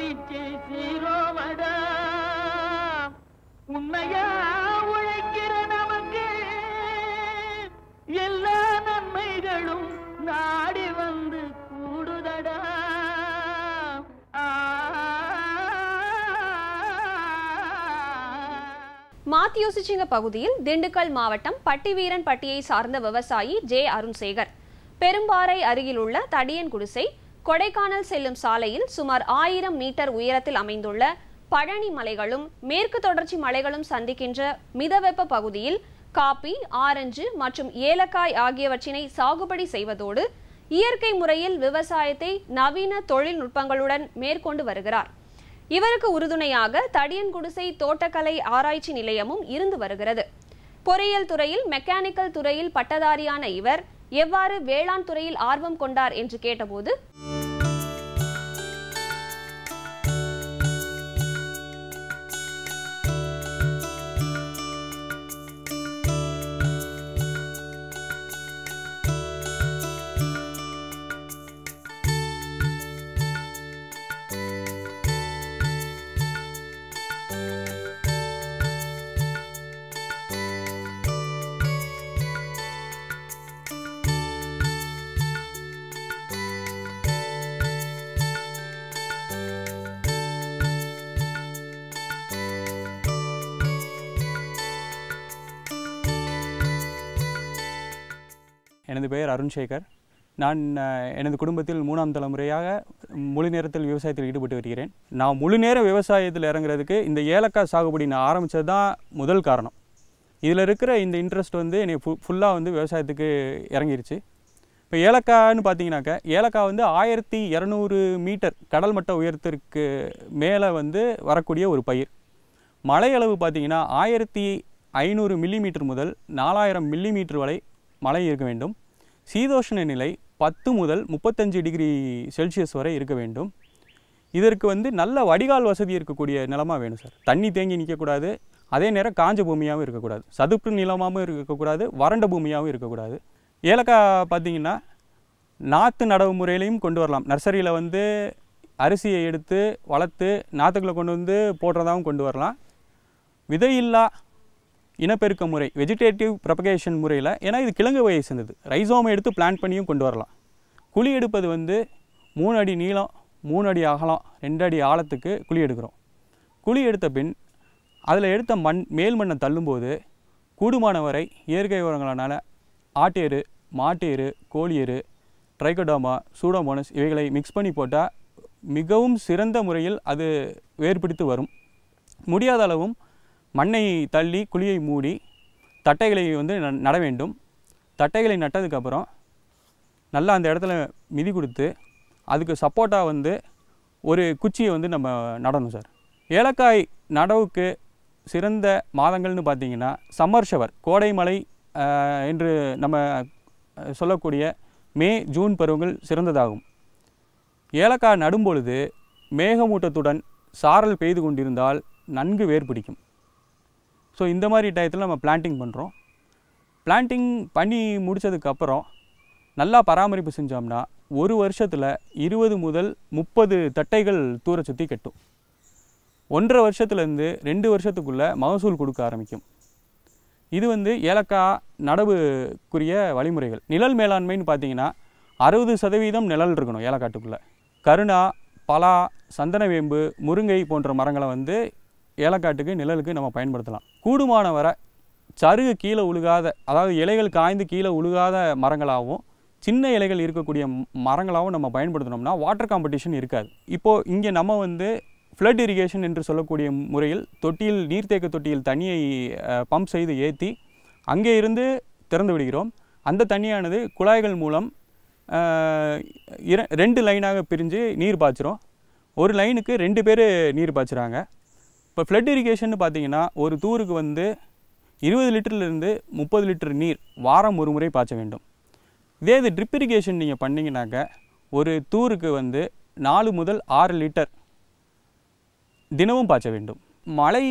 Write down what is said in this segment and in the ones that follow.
மாணிக்கை சீரோமடா உன்னையா உழைக்கிற நமக்கு எல்லா நன்மைகளும் நாடி வந்து கூடுதடா பகுதியில் திண்டுக்கல் மாவட்டம் பட்டிவீரன் பட்டியை சார்ந்த விவசாயி ஜே அருண்சேகர் பெரும்பாறை அருகிலுள்ள தடியன் குடிசை கொடைக்கானல் செல்லும் சாலையில் சுமார் ஆயிரம் மீட்டர் உயரத்தில் அமைந்துள்ள பழனி மலைகளும் மேற்கு தொடர்ச்சி மலைகளும் சந்திக்கின்ற மிதவெப்ப பகுதியில் காபி ஆரஞ்சு மற்றும் ஏலக்காய் ஆகியவற்றினை சாகுபடி செய்வதோடு இயற்கை முறையில் விவசாயத்தை நவீன தொழில்நுட்பங்களுடன் மேற்கொண்டு வருகிறார் இவருக்கு உறுதுணையாக தடியன் குடிசை தோட்டக்கலை ஆராய்ச்சி நிலையமும் இருந்து வருகிறது பொறியியல் துறையில் மெக்கானிக்கல் துறையில் பட்டதாரியான இவர் எவ்வாறு வேளாண் துறையில் ஆர்வம் கொண்டார் என்று கேட்டபோது எனது பெயர் அருண்சேகர் நான் எனது குடும்பத்தில் மூணாம் தலைமுறையாக முழு நேரத்தில் விவசாயத்தில் ஈடுபட்டு வருகிறேன் நான் முழு நேர விவசாயத்தில் இறங்குறதுக்கு இந்த ஏலக்காய் சாகுபடி நான் ஆரம்பித்தது தான் முதல் காரணம் இதில் இருக்கிற இந்த இன்ட்ரெஸ்ட் வந்து என்னை ஃபு ஃபுல்லாக வந்து விவசாயத்துக்கு இறங்கிருச்சு இப்போ ஏலக்காய்னு பார்த்தீங்கன்னாக்கா ஏலக்காய் வந்து ஆயிரத்தி இரநூறு மீட்டர் கடல் மட்ட உயரத்திற்கு மேலே வந்து வரக்கூடிய ஒரு பயிர் மழையளவு பார்த்திங்கன்னா ஆயிரத்தி ஐநூறு மில்லிமீட்டர் முதல் நாலாயிரம் மீட்டர் வரை மழை இருக்க வேண்டும் சீதோஷ்ண நிலை பத்து முதல் முப்பத்தஞ்சு டிகிரி செல்சியஸ் வரை இருக்க வேண்டும் இதற்கு வந்து நல்ல வடிகால் வசதி இருக்கக்கூடிய நிலமாக வேணும் சார் தண்ணி தேங்கி நிற்கக்கூடாது அதே நேரம் காஞ்ச பூமியாகவும் இருக்கக்கூடாது சதுப்பு நிலமாகவும் இருக்கக்கூடாது வறண்ட பூமியாகவும் இருக்கக்கூடாது ஏலக்காய் பார்த்திங்கன்னா நாற்று நடவு முறையிலையும் கொண்டு வரலாம் நர்சரியில் வந்து அரிசியை எடுத்து வளர்த்து நாற்றுக்களை கொண்டு வந்து போடுறதாகவும் கொண்டு வரலாம் விதையில்லா இனப்பெருக்க முறை வெஜிடேட்டிவ் ப்ரொபகேஷன் முறையில் ஏன்னா இது கிழங்கு வகையை சேர்ந்தது ரைசோம் எடுத்து பிளான் பண்ணியும் கொண்டு வரலாம் குழி எடுப்பது வந்து மூணு அடி நீளம் மூணு அடி அகலம் ரெண்டு அடி ஆழத்துக்கு குழி எடுக்கிறோம் குழி எடுத்த பின் அதில் எடுத்த மண் மேல் மண்ணை தள்ளும்போது கூடுமான வரை இயற்கை உரங்களான ஆட்டேரு மாட்டேரு கோழியேரு ட்ரைகோடோமா சூடோமோனஸ் இவைகளை மிக்ஸ் பண்ணி போட்டால் மிகவும் சிறந்த முறையில் அது வேறுபிடித்து வரும் முடியாத அளவும் மண்ணை தள்ளி குழியை மூடி தட்டைகளை வந்து நட வேண்டும் தட்டைகளை நட்டதுக்கப்புறம் நல்லா அந்த இடத்துல மிதி கொடுத்து அதுக்கு சப்போர்ட்டாக வந்து ஒரு குச்சியை வந்து நம்ம நடணும் சார் ஏலக்காய் நடவுக்கு சிறந்த மாதங்கள்னு பார்த்தீங்கன்னா சம்மர் ஷவர் கோடை மலை என்று நம்ம சொல்லக்கூடிய மே ஜூன் பருவங்கள் சிறந்ததாகும் ஏலக்காய் நடும்பொழுது மேகமூட்டத்துடன் சாரல் பெய்து கொண்டிருந்தால் நன்கு வேர் பிடிக்கும் ஸோ இந்த மாதிரி டயத்தில் நம்ம பிளான்டிங் பண்ணுறோம் பிளான்டிங் பண்ணி முடித்ததுக்கப்புறம் நல்லா பராமரிப்பு செஞ்சோம்னா ஒரு வருஷத்தில் இருபது முதல் முப்பது தட்டைகள் தூர சுற்றி கட்டும் ஒன்றரை வருஷத்துலேருந்து ரெண்டு வருஷத்துக்குள்ளே மகசூல் கொடுக்க ஆரம்பிக்கும் இது வந்து ஏலக்காய் நடவுக்குரிய வழிமுறைகள் நிழல் மேலாண்மைன்னு பார்த்தீங்கன்னா அறுபது சதவீதம் நிழல் இருக்கணும் ஏலக்காட்டுக்குள்ளே கருணா பலா சந்தனவேம்பு முருங்கை போன்ற மரங்களை வந்து ஏலக்காட்டுக்கு நிழலுக்கு நம்ம பயன்படுத்தலாம் கூடுமான வர சருகு கீழே உழுகாத அதாவது இலைகள் காய்ந்து கீழே உழுகாத மரங்களாகவும் சின்ன இலைகள் இருக்கக்கூடிய மரங்களாகவும் நம்ம பயன்படுத்தினோம்னா வாட்டர் காம்படிஷன் இருக்காது இப்போது இங்கே நம்ம வந்து ஃப்ளட் இரிகேஷன் என்று சொல்லக்கூடிய முறையில் தொட்டியில் நீர்த்தேக்க தொட்டியில் தண்ணியை பம்ப் செய்து ஏற்றி அங்கே இருந்து திறந்து விடுகிறோம் அந்த தண்ணியானது குழாய்கள் மூலம் இர ரெண்டு லைனாக பிரிஞ்சு நீர் பாய்ச்சிரும் ஒரு லைனுக்கு ரெண்டு பேர் நீர் பாய்ச்சுறாங்க இப்போ ஃப்ளட் இரிகேஷன் பார்த்தீங்கன்னா ஒரு தூருக்கு வந்து இருபது லிட்டர்லேருந்து முப்பது லிட்டர் நீர் வாரம் ஒரு முறை பாய்ச்ச வேண்டும் இதே இது ட்ரிப் இரிகேஷன் நீங்கள் பண்ணிங்கனாக்க ஒரு தூருக்கு வந்து நாலு முதல் ஆறு லிட்டர் தினமும் பாய்ச்ச வேண்டும் மழை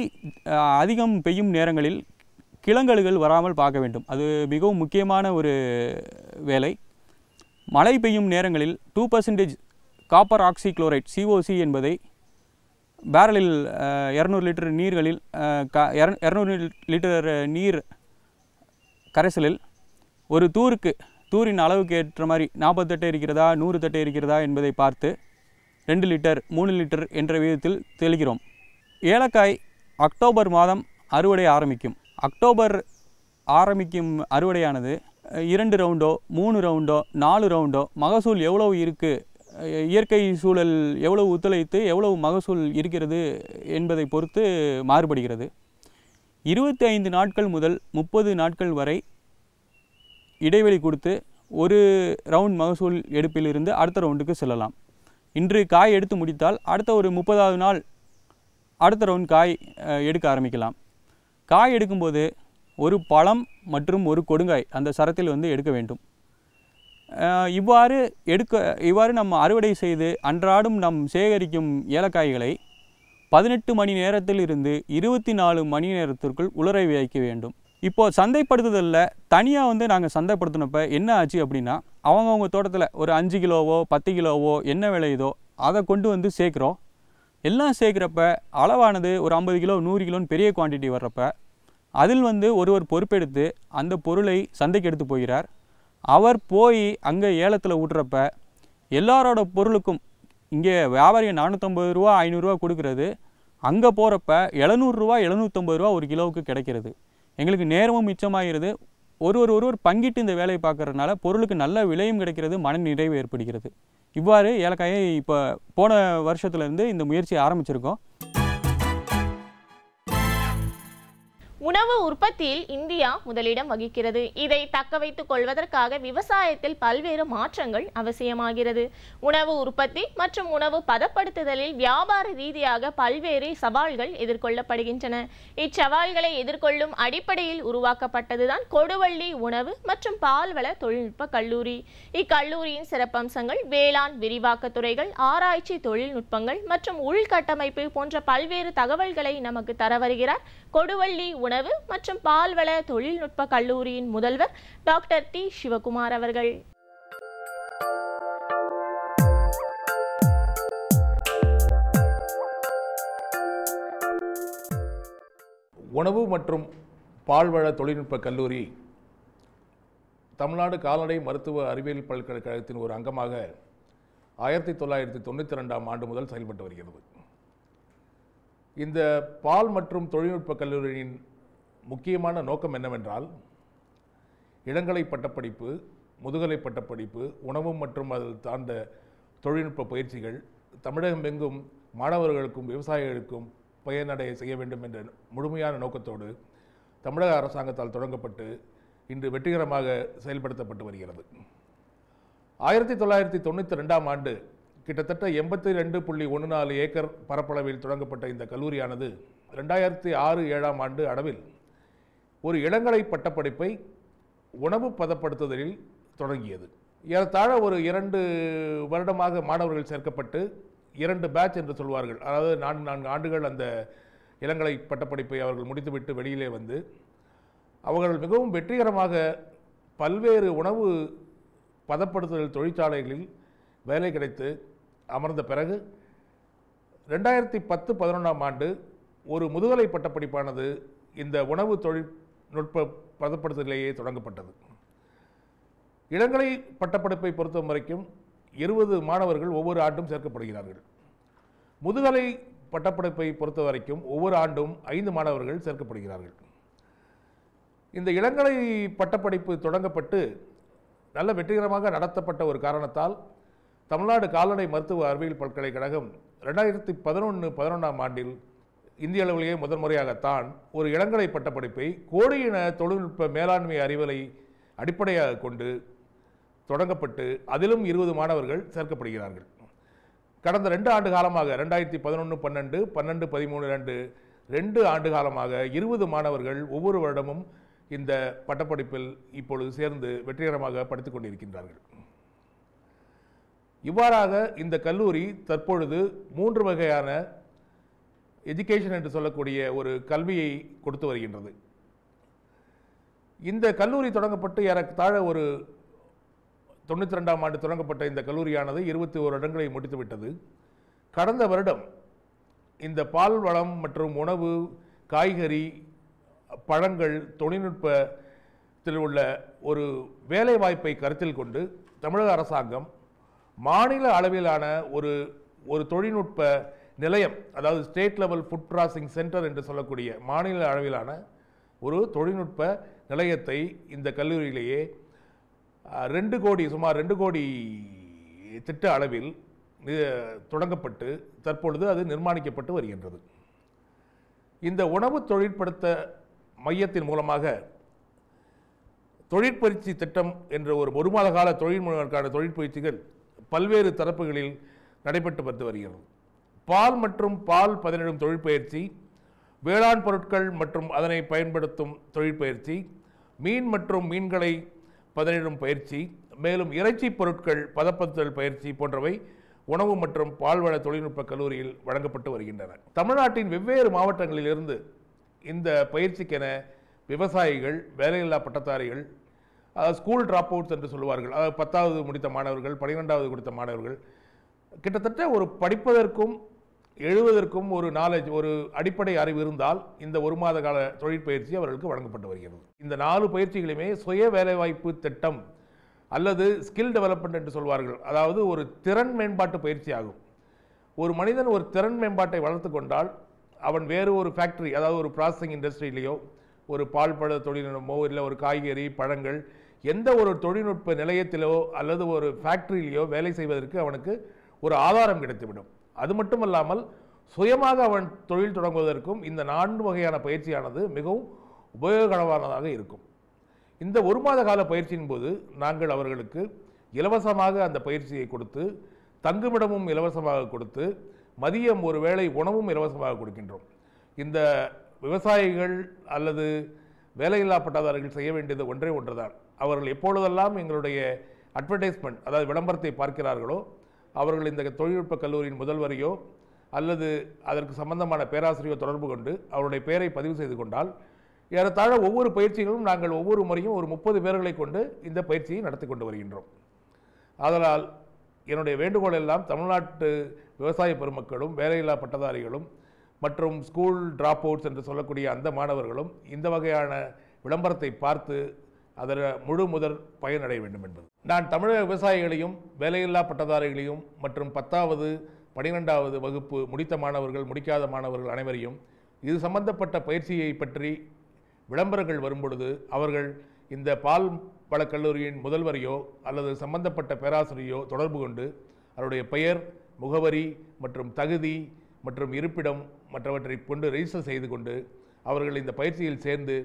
அதிகம் பெய்யும் நேரங்களில் கிளங்கல்கள் வராமல் பார்க்க வேண்டும் அது மிகவும் முக்கியமான ஒரு வேலை மழை பெய்யும் நேரங்களில் two percentage copper oxychloride COC என்பதை பேரலில் இரநூறு லிட்டர் நீர்களில் க இரநூறு லிட்டர் நீர் கரைசலில் ஒரு தூருக்கு தூரின் அளவுக்கு ஏற்ற மாதிரி நாற்பது தட்டை இருக்கிறதா நூறு தட்டை இருக்கிறதா என்பதை பார்த்து ரெண்டு லிட்டர் மூணு லிட்டர் என்ற விதத்தில் தெளிக்கிறோம் ஏலக்காய் அக்டோபர் மாதம் அறுவடை ஆரம்பிக்கும் அக்டோபர் ஆரம்பிக்கும் அறுவடையானது இரண்டு ரவுண்டோ மூணு ரவுண்டோ நாலு ரவுண்டோ மகசூல் எவ்வளவு இருக்குது இயற்கை சூழல் எவ்வளவு ஒத்துழைத்து எவ்வளவு மகசூல் இருக்கிறது என்பதை பொறுத்து மாறுபடுகிறது இருபத்தி ஐந்து நாட்கள் முதல் முப்பது நாட்கள் வரை இடைவெளி கொடுத்து ஒரு ரவுண்ட் மகசூல் எடுப்பிலிருந்து அடுத்த ரவுண்டுக்கு செல்லலாம் இன்று காய் எடுத்து முடித்தால் அடுத்த ஒரு முப்பதாவது நாள் அடுத்த ரவுண்ட் காய் எடுக்க ஆரம்பிக்கலாம் காய் எடுக்கும்போது ஒரு பழம் மற்றும் ஒரு கொடுங்காய் அந்த சரத்தில் வந்து எடுக்க வேண்டும் இவ்வாறு எடுக்க இவ்வாறு நம்ம அறுவடை செய்து அன்றாடம் நம் சேகரிக்கும் ஏலக்காய்களை பதினெட்டு மணி நேரத்தில் இருந்து இருபத்தி நாலு மணி நேரத்திற்குள் உலரை வைக்க வேண்டும் இப்போது சந்தைப்படுத்துதலில் தனியாக வந்து நாங்கள் சந்தைப்படுத்தினப்ப என்ன ஆச்சு அப்படின்னா அவங்கவுங்க தோட்டத்தில் ஒரு அஞ்சு கிலோவோ பத்து கிலோவோ என்ன விளையுதோ அதை கொண்டு வந்து சேர்க்குறோம் எல்லாம் சேர்க்குறப்ப அளவானது ஒரு ஐம்பது கிலோ நூறு கிலோன்னு பெரிய குவான்டிட்டி வர்றப்ப அதில் வந்து ஒருவர் பொறுப்பெடுத்து அந்த பொருளை சந்தைக்கு எடுத்து போகிறார் அவர் போய் அங்கே ஏலத்தில் விட்றப்ப எல்லாரோட பொருளுக்கும் இங்கே வியாபாரிகள் நானூற்றம்பது ரூபா ஐநூறுரூவா கொடுக்குறது அங்கே போகிறப்ப எழுநூறுரூவா எழுநூற்றம்பது ரூபா ஒரு கிலோவுக்கு கிடைக்கிறது எங்களுக்கு நேரமும் மிச்சமாகிறது ஒரு ஒரு ஒருவர் பங்கிட்டு இந்த வேலையை பார்க்குறதுனால பொருளுக்கு நல்ல விலையும் கிடைக்கிறது மன நிறைவு ஏற்படுகிறது இவ்வாறு ஏலக்காயை இப்போ போன வருஷத்துலேருந்து இந்த முயற்சியை ஆரம்பிச்சிருக்கோம் உணவு உற்பத்தியில் இந்தியா முதலிடம் வகிக்கிறது இதை தக்க வைத்துக் கொள்வதற்காக விவசாயத்தில் பல்வேறு மாற்றங்கள் அவசியமாகிறது உணவு உற்பத்தி மற்றும் உணவு பதப்படுத்துதலில் வியாபார ரீதியாக பல்வேறு சவால்கள் எதிர்கொள்ளப்படுகின்றன இச்சவால்களை எதிர்கொள்ளும் அடிப்படையில் உருவாக்கப்பட்டதுதான் கொடுவள்ளி உணவு மற்றும் பால்வள தொழில்நுட்ப கல்லூரி இக்கல்லூரியின் சிறப்பம்சங்கள் வேளாண் விரிவாக்கத்துறைகள் துறைகள் ஆராய்ச்சி தொழில்நுட்பங்கள் மற்றும் உள்கட்டமைப்பு போன்ற பல்வேறு தகவல்களை நமக்கு தர வருகிறார் கொடுவள்ளி உணவு உணவு மற்றும் பால்வள தொழில்நுட்ப கல்லூரியின் முதல்வர் டாக்டர் டி சிவகுமார் அவர்கள் உணவு மற்றும் பால்வள தொழில்நுட்ப கல்லூரி தமிழ்நாடு கால்நடை மருத்துவ அறிவியல் பல்கலைக்கழகத்தின் ஒரு அங்கமாக ஆயிரத்தி தொள்ளாயிரத்தி தொண்ணூற்றி ரெண்டாம் ஆண்டு முதல் செயல்பட்டு வருகிறது இந்த பால் மற்றும் தொழில்நுட்ப கல்லூரியின் முக்கியமான நோக்கம் என்னவென்றால் இளங்கலை பட்டப்படிப்பு முதுகலை பட்டப்படிப்பு உணவு மற்றும் அதில் சார்ந்த தொழில்நுட்ப பயிற்சிகள் தமிழகம் எங்கும் மாணவர்களுக்கும் விவசாயிகளுக்கும் பயனடைய செய்ய வேண்டும் என்ற முழுமையான நோக்கத்தோடு தமிழக அரசாங்கத்தால் தொடங்கப்பட்டு இன்று வெற்றிகரமாக செயல்படுத்தப்பட்டு வருகிறது ஆயிரத்தி தொள்ளாயிரத்தி தொண்ணூற்றி ரெண்டாம் ஆண்டு கிட்டத்தட்ட எண்பத்தி ரெண்டு புள்ளி ஒன்று நாலு ஏக்கர் பரப்பளவில் தொடங்கப்பட்ட இந்த கல்லூரியானது ரெண்டாயிரத்தி ஆறு ஏழாம் ஆண்டு அளவில் ஒரு இளங்கலை பட்டப்படிப்பை உணவு பதப்படுத்துதலில் தொடங்கியது ஏறத்தாழ ஒரு இரண்டு வருடமாக மாணவர்கள் சேர்க்கப்பட்டு இரண்டு பேட்ச் என்று சொல்வார்கள் அதாவது நான்கு நான்கு ஆண்டுகள் அந்த இளங்கலை பட்டப்படிப்பை அவர்கள் முடித்துவிட்டு வெளியிலே வந்து அவர்கள் மிகவும் வெற்றிகரமாக பல்வேறு உணவு பதப்படுத்துதல் தொழிற்சாலைகளில் வேலை கிடைத்து அமர்ந்த பிறகு ரெண்டாயிரத்தி பத்து பதினொன்றாம் ஆண்டு ஒரு முதுகலை பட்டப்படிப்பானது இந்த உணவு தொழில் நுட்ப பதப்படுத்துதலேயே தொடங்கப்பட்டது இளங்கலை பட்டப்படிப்பை பொறுத்த வரைக்கும் இருபது மாணவர்கள் ஒவ்வொரு ஆண்டும் சேர்க்கப்படுகிறார்கள் முதுகலை பட்டப்படிப்பை பொறுத்த வரைக்கும் ஒவ்வொரு ஆண்டும் ஐந்து மாணவர்கள் சேர்க்கப்படுகிறார்கள் இந்த இளங்கலை பட்டப்படிப்பு தொடங்கப்பட்டு நல்ல வெற்றிகரமாக நடத்தப்பட்ட ஒரு காரணத்தால் தமிழ்நாடு கால்நடை மருத்துவ அறிவியல் பல்கலைக்கழகம் ரெண்டாயிரத்தி பதினொன்று பதினொன்றாம் ஆண்டில் இந்திய அளவிலேயே முதன்முறையாகத்தான் ஒரு இளங்கலை பட்டப்படிப்பை கோடியின தொழில்நுட்ப மேலாண்மை அறிவலை அடிப்படையாக கொண்டு தொடங்கப்பட்டு அதிலும் இருபது மாணவர்கள் சேர்க்கப்படுகிறார்கள் கடந்த ரெண்டு ஆண்டு காலமாக ரெண்டாயிரத்தி பதினொன்று பன்னெண்டு பன்னெண்டு பதிமூணு ரெண்டு ரெண்டு ஆண்டு காலமாக இருபது மாணவர்கள் ஒவ்வொரு வருடமும் இந்த பட்டப்படிப்பில் இப்பொழுது சேர்ந்து வெற்றிகரமாக படித்துக் கொண்டிருக்கின்றார்கள் இவ்வாறாக இந்த கல்லூரி தற்பொழுது மூன்று வகையான எஜுகேஷன் என்று சொல்லக்கூடிய ஒரு கல்வியை கொடுத்து வருகின்றது இந்த கல்லூரி தொடங்கப்பட்டு ஏறத்தாழ ஒரு தொண்ணூற்றி ரெண்டாம் ஆண்டு தொடங்கப்பட்ட இந்த கல்லூரியானது இருபத்தி ஓரு இடங்களை முடித்துவிட்டது கடந்த வருடம் இந்த பால் வளம் மற்றும் உணவு காய்கறி பழங்கள் தொழில்நுட்பத்தில் உள்ள ஒரு வேலைவாய்ப்பை கருத்தில் கொண்டு தமிழக அரசாங்கம் மாநில அளவிலான ஒரு ஒரு தொழில்நுட்ப நிலையம் அதாவது state level food processing centre என்று சொல்லக்கூடிய மாநில அளவிலான ஒரு தொழில்நுட்ப நிலையத்தை இந்த கல்லூரியிலேயே ரெண்டு கோடி சுமார் ரெண்டு கோடி திட்ட அளவில் தொடங்கப்பட்டு தற்பொழுது அது நிர்மாணிக்கப்பட்டு வருகின்றது இந்த உணவு தொழிற்படுத்த மையத்தின் மூலமாக தொழிற்பயிற்சி திட்டம் என்ற ஒரு ஒரு மாத கால தொழில் முனைவருக்கான தொழிற்பயிற்சிகள் பல்வேறு தரப்புகளில் நடைபெற்று வந்து வருகிறது பால் மற்றும் பால் பதனிடும் தொழிற்பயிற்சி வேளாண் பொருட்கள் மற்றும் அதனை பயன்படுத்தும் தொழிற்பயிற்சி மீன் மற்றும் மீன்களை பதனிடும் பயிற்சி மேலும் இறைச்சி பொருட்கள் பதப்படுத்துதல் பயிற்சி போன்றவை உணவு மற்றும் பால்வள தொழில்நுட்ப கல்லூரியில் வழங்கப்பட்டு வருகின்றன தமிழ்நாட்டின் வெவ்வேறு மாவட்டங்களிலிருந்து இந்த பயிற்சிக்கென விவசாயிகள் வேலையில்லா பட்டதாரிகள் ஸ்கூல் ட்ராப் அவுட்ஸ் என்று சொல்லுவார்கள் அதாவது பத்தாவது முடித்த மாணவர்கள் பனிரெண்டாவது கொடுத்த மாணவர்கள் கிட்டத்தட்ட ஒரு படிப்பதற்கும் எழுவதற்கும் ஒரு நாலேஜ் ஒரு அடிப்படை அறிவு இருந்தால் இந்த ஒரு மாத கால தொழிற்பயிற்சி அவர்களுக்கு வழங்கப்பட்டு வருகிறது இந்த நாலு பயிற்சிகளையுமே சுய வேலைவாய்ப்பு திட்டம் அல்லது ஸ்கில் டெவலப்மெண்ட் என்று சொல்வார்கள் அதாவது ஒரு திறன் மேம்பாட்டு பயிற்சி ஆகும் ஒரு மனிதன் ஒரு திறன் மேம்பாட்டை வளர்த்து கொண்டால் அவன் வேறு ஒரு ஃபேக்ட்ரி அதாவது ஒரு ப்ராசஸிங் இண்டஸ்ட்ரியிலேயோ ஒரு பால் பழ தொழில்நுட்பமோ இல்லை ஒரு காய்கறி பழங்கள் எந்த ஒரு தொழில்நுட்ப நிலையத்திலோ அல்லது ஒரு ஃபேக்ட்ரியிலேயோ வேலை செய்வதற்கு அவனுக்கு ஒரு ஆதாரம் கிடைத்துவிடும் அது மட்டும் சுயமாக அவன் தொழில் தொடங்குவதற்கும் இந்த நான்கு வகையான பயிற்சியானது மிகவும் உபயோகமானதாக இருக்கும் இந்த ஒரு மாத கால பயிற்சியின் போது நாங்கள் அவர்களுக்கு இலவசமாக அந்த பயிற்சியை கொடுத்து தங்குமிடமும் இலவசமாக கொடுத்து மதியம் ஒரு வேளை உணவும் இலவசமாக கொடுக்கின்றோம் இந்த விவசாயிகள் அல்லது வேலையில்லா பட்டதாரர்கள் செய்ய வேண்டியது ஒன்றே ஒன்றுதான் அவர்கள் எப்பொழுதெல்லாம் எங்களுடைய அட்வர்டைஸ்மெண்ட் அதாவது விளம்பரத்தை பார்க்கிறார்களோ அவர்கள் இந்த தொழில்நுட்ப கல்லூரியின் முதல்வரையோ அல்லது அதற்கு சம்பந்தமான பேராசிரியோ தொடர்பு கொண்டு அவருடைய பெயரை பதிவு செய்து கொண்டால் ஏறத்தாழ ஒவ்வொரு பயிற்சிகளும் நாங்கள் ஒவ்வொரு முறையும் ஒரு முப்பது பேர்களை கொண்டு இந்த பயிற்சியை நடத்தி கொண்டு வருகின்றோம் அதனால் என்னுடைய வேண்டுகோள் எல்லாம் தமிழ்நாட்டு விவசாய பெருமக்களும் வேலையில்லா பட்டதாரிகளும் மற்றும் ஸ்கூல் ட்ராப் அவுட்ஸ் என்று சொல்லக்கூடிய அந்த மாணவர்களும் இந்த வகையான விளம்பரத்தை பார்த்து அதில் முழு முதற் பயனடைய வேண்டும் என்பது நான் தமிழக விவசாயிகளையும் வேலையில்லா பட்டதாரிகளையும் மற்றும் பத்தாவது பனிரெண்டாவது வகுப்பு முடித்த மாணவர்கள் முடிக்காத மாணவர்கள் அனைவரையும் இது சம்பந்தப்பட்ட பயிற்சியை பற்றி விளம்பரங்கள் வரும்பொழுது அவர்கள் இந்த பால் பல முதல்வரையோ அல்லது சம்பந்தப்பட்ட பேராசிரியோ தொடர்பு கொண்டு அவருடைய பெயர் முகவரி மற்றும் தகுதி மற்றும் இருப்பிடம் மற்றவற்றை கொண்டு ரெஜிஸ்டர் செய்து கொண்டு அவர்கள் இந்த பயிற்சியில் சேர்ந்து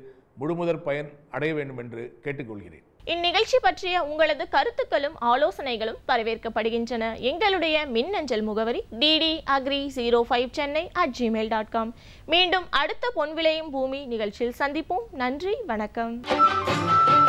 முழுமுதற் பயன் அடைய வேண்டும் என்று கேட்டுக்கொள்கிறேன் இந்நிகழ்ச்சி பற்றிய உங்களது கருத்துக்களும் ஆலோசனைகளும் வரவேற்கப்படுகின்றன எங்களுடைய மின்னஞ்சல் முகவரி TD agri zero five Chennai at Gmail dot com மீண்டும் அடுத்த பொன்விளையும் பூமி நிகழ்ச்சியில் சந்திப்போம் நன்றி வணக்கம்